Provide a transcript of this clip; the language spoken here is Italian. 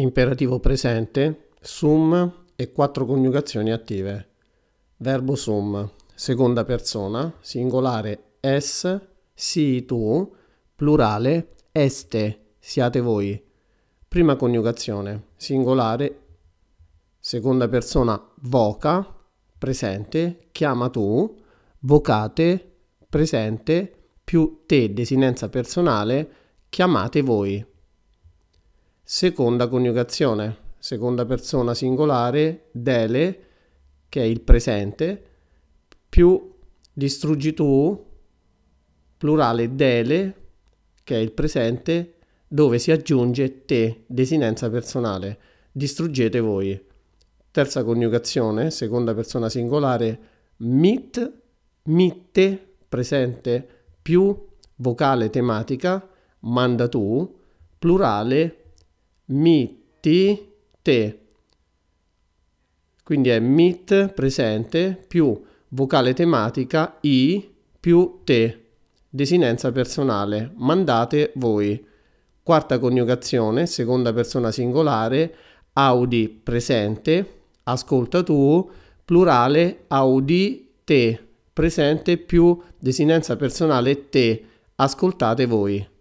Imperativo presente, sum e quattro coniugazioni attive. Verbo sum, seconda persona, singolare es, sii tu, plurale este, siate voi. Prima coniugazione, singolare, seconda persona voca, presente, chiama tu, vocate, presente, più te, desinenza personale, chiamate voi. Seconda coniugazione, seconda persona singolare, dele, che è il presente, più distruggi tu, plurale dele, che è il presente, dove si aggiunge te, desinenza personale, distruggete voi. Terza coniugazione, seconda persona singolare, mit, mitte, presente, più vocale tematica, manda tu, plurale, mi, ti, te. Quindi è mit presente più vocale tematica i più te. Desinenza personale. Mandate voi. Quarta coniugazione, seconda persona singolare, audi presente, ascolta tu, plurale audi te, presente più desinenza personale te, ascoltate voi.